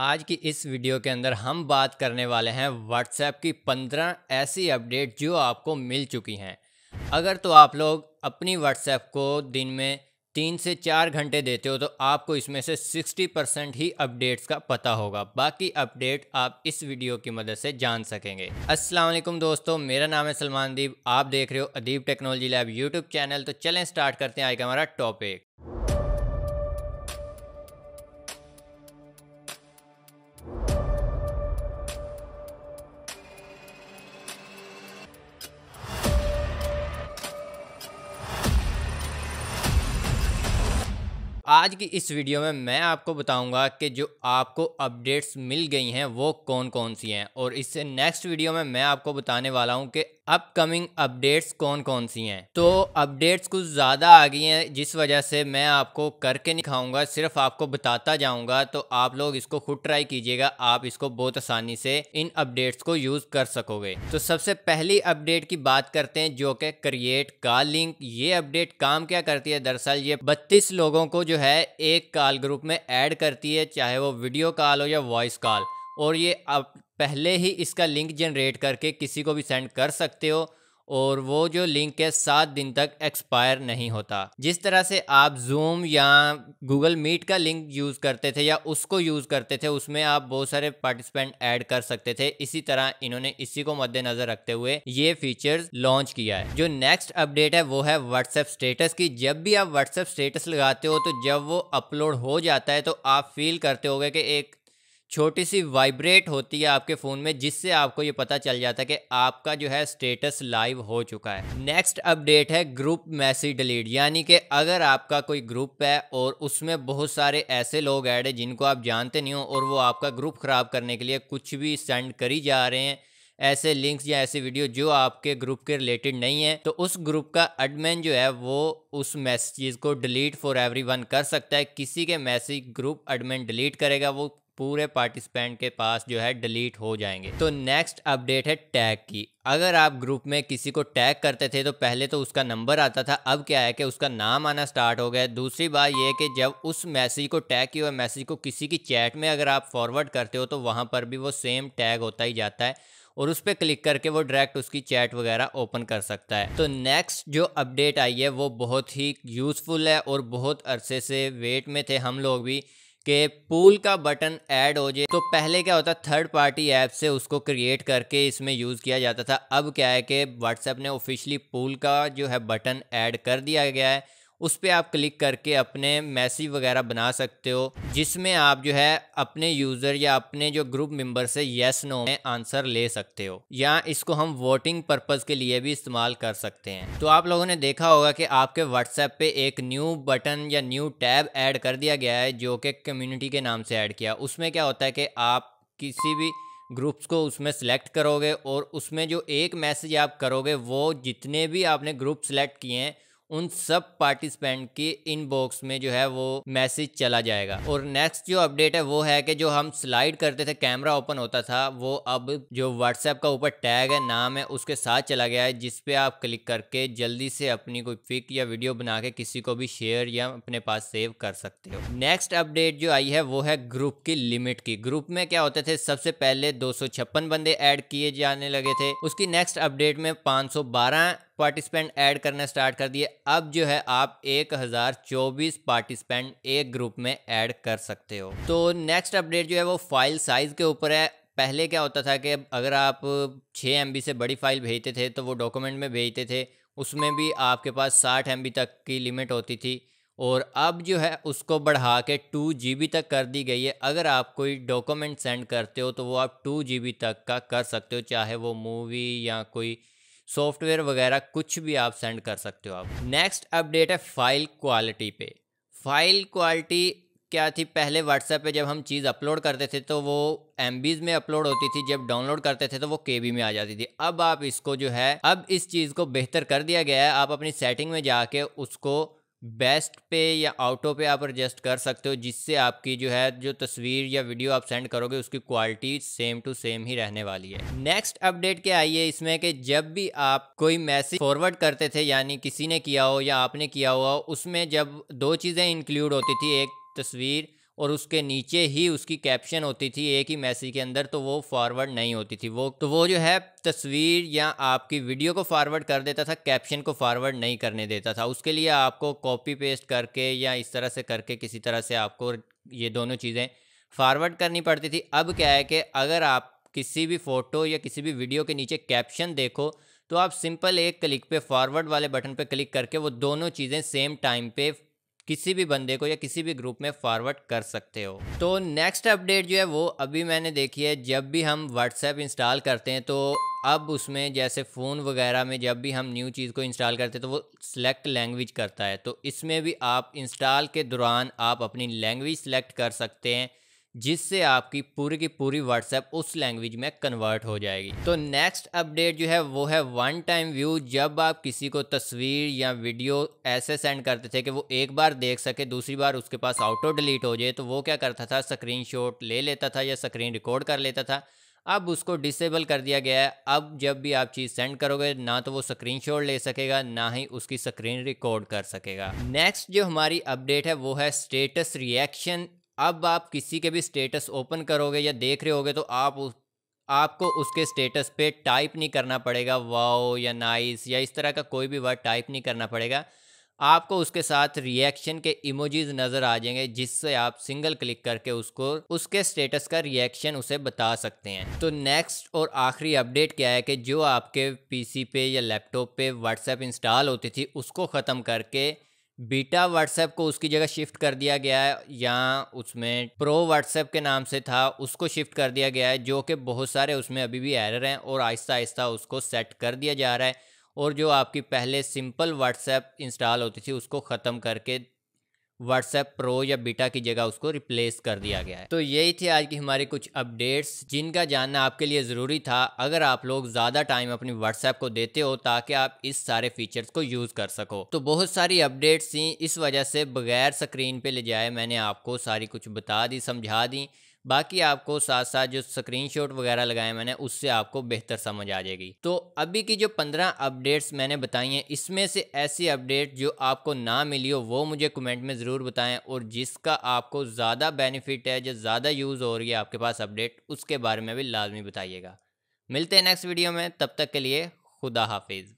आज की इस वीडियो के अंदर हम बात करने वाले हैं व्हाट्सएप की 15 ऐसी अपडेट जो आपको मिल चुकी हैं अगर तो आप लोग अपनी व्हाट्सएप को दिन में तीन से चार घंटे देते हो तो आपको इसमें से 60 परसेंट ही अपडेट्स का पता होगा बाकी अपडेट आप इस वीडियो की मदद से जान सकेंगे अस्सलाम वालेकुम दोस्तों मेरा नाम है सलमान दीप आप देख रहे हो Adeep technology lab YouTube channel तो चलें स्टार्ट करते हैं आज का हमारा टॉपिक आज की इस वीडियो में मैं आपको बताऊंगा कि जो आपको अपडेट्स मिल गई हैं वो कौन कौन सी हैं और इससे नेक्स्ट वीडियो में मैं आपको बताने वाला हूं कि अपकमिंग अपडेट्स कौन कौन सी हैं तो अपडेट्स कुछ ज़्यादा आ गई हैं जिस वजह से मैं आपको करके नहीं सिर्फ आपको बताता जाऊंगा तो आप लोग इसको खुद ट्राई कीजिएगा आप इसको बहुत आसानी से इन अपडेट्स को यूज़ कर सकोगे तो सबसे पहली अपडेट की बात करते हैं जो कि क्रिएट का लिंक ये अपडेट काम क्या करती है दरअसल ये बत्तीस लोगों को जो है है एक कॉल ग्रुप में ऐड करती है चाहे वो वीडियो कॉल हो या वॉइस कॉल और ये आप पहले ही इसका लिंक जनरेट करके किसी को भी सेंड कर सकते हो और वो जो लिंक है सात दिन तक एक्सपायर नहीं होता जिस तरह से आप जूम या गूगल मीट का लिंक यूज़ करते थे या उसको यूज़ करते थे उसमें आप बहुत सारे पार्टिसिपेंट ऐड कर सकते थे इसी तरह इन्होंने इसी को मद्देनजर रखते हुए ये फीचर्स लॉन्च किया है जो नेक्स्ट अपडेट है वो है व्हाट्सएप स्टेटस की जब भी आप व्हाट्सएप स्टेटस लगाते हो तो जब वो अपलोड हो जाता है तो आप फील करते हो कि एक छोटी सी वाइब्रेट होती है आपके फ़ोन में जिससे आपको ये पता चल जाता है कि आपका जो है स्टेटस लाइव हो चुका है नेक्स्ट अपडेट है ग्रुप मैसेज डिलीट यानी कि अगर आपका कोई ग्रुप है और उसमें बहुत सारे ऐसे लोग ऐड है जिनको आप जानते नहीं हो और वो आपका ग्रुप ख़राब करने के लिए कुछ भी सेंड करी जा रहे हैं ऐसे लिंक्स या ऐसे वीडियो जो आपके ग्रुप के रिलेटेड नहीं है तो उस ग्रुप का एडमिन जो है वो उस मैसेज को डिलीट फॉर एवरीवन कर सकता है किसी के मैसेज ग्रुप एडमिन डिलीट करेगा वो पूरे पार्टिसिपेंट के पास जो है डिलीट हो जाएंगे तो नेक्स्ट अपडेट है टैग की अगर आप ग्रुप में किसी को टैग करते थे तो पहले तो उसका नंबर आता था अब क्या है कि उसका नाम आना स्टार्ट हो गया दूसरी बात यह कि जब उस मैसेज को टैग किया हुआ मैसेज को किसी की चैट में अगर आप फॉरवर्ड करते हो तो वहाँ पर भी वो सेम टैग होता ही जाता है और उस पर क्लिक करके वो डायरेक्ट उसकी चैट वगैरह ओपन कर सकता है तो नेक्स्ट जो अपडेट आई है वो बहुत ही यूज़फुल है और बहुत अरसे से वेट में थे हम लोग भी कि पूल का बटन ऐड हो जाए तो पहले क्या होता थर्ड पार्टी ऐप से उसको क्रिएट करके इसमें यूज़ किया जाता था अब क्या है कि व्हाट्सएप ने ऑफिशियली पूल का जो है बटन ऐड कर दिया गया है उस पर आप क्लिक करके अपने मैसेज वगैरह बना सकते हो जिसमें आप जो है अपने यूज़र या अपने जो ग्रुप मेंबर से येस नो में आंसर ले सकते हो या इसको हम वोटिंग पर्पज़ के लिए भी इस्तेमाल कर सकते हैं तो आप लोगों ने देखा होगा कि आपके व्हाट्सएप पे एक न्यू बटन या न्यू टैब ऐड कर दिया गया है जो कि कम्यूनिटी के नाम से ऐड किया उसमें क्या होता है कि आप किसी भी ग्रुप्स को उसमें सेलेक्ट करोगे और उसमें जो एक मैसेज आप करोगे वो जितने भी आपने ग्रुप सेलेक्ट किए हैं उन सब पार्टिसिपेंट की इनबॉक्स में जो है वो मैसेज चला जाएगा और नेक्स्ट जो अपडेट है वो है कि जो हम स्लाइड करते थे कैमरा ओपन होता था वो अब जो व्हाट्सएप का ऊपर टैग है नाम है उसके साथ चला गया है जिसपे आप क्लिक करके जल्दी से अपनी कोई पिक या वीडियो बना के किसी को भी शेयर या अपने पास सेव कर सकते हो नेक्स्ट अपडेट जो आई है वो है ग्रुप की लिमिट की ग्रुप में क्या होते थे सबसे पहले दो बंदे एड किए जाने लगे थे उसकी नेक्स्ट अपडेट में 512 पार्टिसिपेंट ऐड करना स्टार्ट कर दिए अब जो है आप एक हज़ार चौबीस पार्टिसिपेंट एक ग्रुप में ऐड कर सकते हो तो नेक्स्ट अपडेट जो है वो फाइल साइज़ के ऊपर है पहले क्या होता था कि अगर आप छः एम से बड़ी फाइल भेजते थे तो वो डॉक्यूमेंट में भेजते थे उसमें भी आपके पास साठ एम तक की लिमिट होती थी और अब जो है उसको बढ़ा के टू जी तक कर दी गई है अगर आप कोई डॉक्यूमेंट सेंड करते हो तो वो आप टू जी तक का कर सकते हो चाहे वो मूवी या कोई सॉफ्टवेयर वगैरह कुछ भी आप सेंड कर सकते हो आप नेक्स्ट अपडेट है फाइल क्वालिटी पे फाइल क्वालिटी क्या थी पहले व्हाट्सएप पे जब हम चीज़ अपलोड करते थे तो वो एम में अपलोड होती थी जब डाउनलोड करते थे तो वो के में आ जाती थी अब आप इसको जो है अब इस चीज़ को बेहतर कर दिया गया है आप अपनी सेटिंग में जाके उसको बेस्ट पे या आउटो पे आप एडजस्ट कर सकते हो जिससे आपकी जो है जो तस्वीर या वीडियो आप सेंड करोगे उसकी क्वालिटी सेम टू सेम ही रहने वाली है नेक्स्ट अपडेट क्या आई है इसमें कि जब भी आप कोई मैसेज फॉरवर्ड करते थे यानी किसी ने किया हो या आपने किया हुआ उसमें जब दो चीज़ें इंक्लूड होती थी एक तस्वीर और उसके नीचे ही उसकी कैप्शन होती थी एक ही मैसेज के अंदर तो वो फॉरवर्ड नहीं होती थी वो तो वो जो है तस्वीर या आपकी वीडियो को फॉरवर्ड कर देता था कैप्शन को फॉरवर्ड नहीं करने देता था उसके लिए आपको कॉपी पेस्ट करके या इस तरह से करके किसी तरह से आपको ये दोनों चीज़ें फॉरवर्ड करनी पड़ती थी अब क्या है कि अगर आप किसी भी फ़ोटो या किसी भी वीडियो के नीचे कैप्शन देखो तो आप सिंपल एक क्लिक पे फॉरवर्ड वाले बटन पे क्लिक करके वो दोनों चीज़ें सेम टाइम पे किसी भी बंदे को या किसी भी ग्रुप में फॉरवर्ड कर सकते हो तो नेक्स्ट अपडेट जो है वो अभी मैंने देखी है जब भी हम व्हाट्सएप इंस्टॉल करते हैं तो अब उसमें जैसे फ़ोन वगैरह में जब भी हम न्यू चीज़ को इंस्टॉल करते हैं तो वो सिलेक्ट लैंग्वेज करता है तो इसमें भी आप इंस्टॉल के दौरान आप अपनी लैंग्वेज सेलेक्ट कर सकते हैं जिससे आपकी पूरी की पूरी व्हाट्सएप उस लैंग्वेज में कन्वर्ट हो जाएगी तो नेक्स्ट अपडेट जो है वो है वन टाइम व्यू जब आप किसी को तस्वीर या वीडियो ऐसे सेंड करते थे कि वो एक बार देख सके दूसरी बार उसके पास ऑटो डिलीट हो जाए तो वो क्या करता था स्क्रीन ले लेता था या स्क्रीन रिकॉर्ड कर लेता था अब उसको डिसेबल कर दिया गया है अब जब भी आप चीज़ सेंड करोगे ना तो वो स्क्रीन ले सकेगा ना ही उसकी स्क्रीन रिकॉर्ड कर सकेगा नेक्स्ट जो हमारी अपडेट है वो है स्टेटस रिएक्शन अब आप किसी के भी स्टेटस ओपन करोगे या देख रहे होगे तो आप उस आपको उसके स्टेटस पे टाइप नहीं करना पड़ेगा वाओ या नाइस या इस तरह का कोई भी वर्ड टाइप नहीं करना पड़ेगा आपको उसके साथ रिएक्शन के इमोजीज नज़र आ जाएंगे जिससे आप सिंगल क्लिक करके उसको उसके स्टेटस का रिएक्शन उसे बता सकते हैं तो नेक्स्ट और आखिरी अपडेट क्या है कि जो आपके पीसी पे या लैपटॉप पे व्हाट्सएप इंस्टॉल होती थी उसको ख़त्म करके बीटा व्हाट्सएप को उसकी जगह शिफ्ट कर दिया गया है या उसमें प्रो व्हाट्सएप के नाम से था उसको शिफ्ट कर दिया गया है जो कि बहुत सारे उसमें अभी भी एरर हैं और आहिस्ता आहिस्ता उसको सेट कर दिया जा रहा है और जो आपकी पहले सिंपल व्हाट्सएप इंस्टॉल होती थी उसको ख़त्म करके व्हाट्सएप प्रो या बीटा की जगह उसको रिप्लेस कर दिया गया है तो यही थी आज की हमारी कुछ अपडेट्स जिनका जानना आपके लिए ज़रूरी था अगर आप लोग ज़्यादा टाइम अपनी व्हाट्सएप को देते हो ताकि आप इस सारे फीचर्स को यूज़ कर सको तो बहुत सारी अपडेट्स थी इस वजह से बगैर स्क्रीन पर ले जाए मैंने आपको सारी कुछ बता दी समझा दी बाकी आपको साथ साथ जो स्क्रीन वगैरह लगाए मैंने उससे आपको बेहतर समझ आ जाएगी तो अभी की जो पंद्रह अपडेट्स मैंने बताई हैं इसमें से ऐसी अपडेट जो आपको ना मिली हो वो मुझे कमेंट में ज़रूर बताएं और जिसका आपको ज़्यादा बेनिफिट है जो ज़्यादा यूज़ हो रही है आपके पास अपडेट उसके बारे में भी लाजमी बताइएगा मिलते हैं नेक्स्ट वीडियो में तब तक के लिए खुदा हाफिज़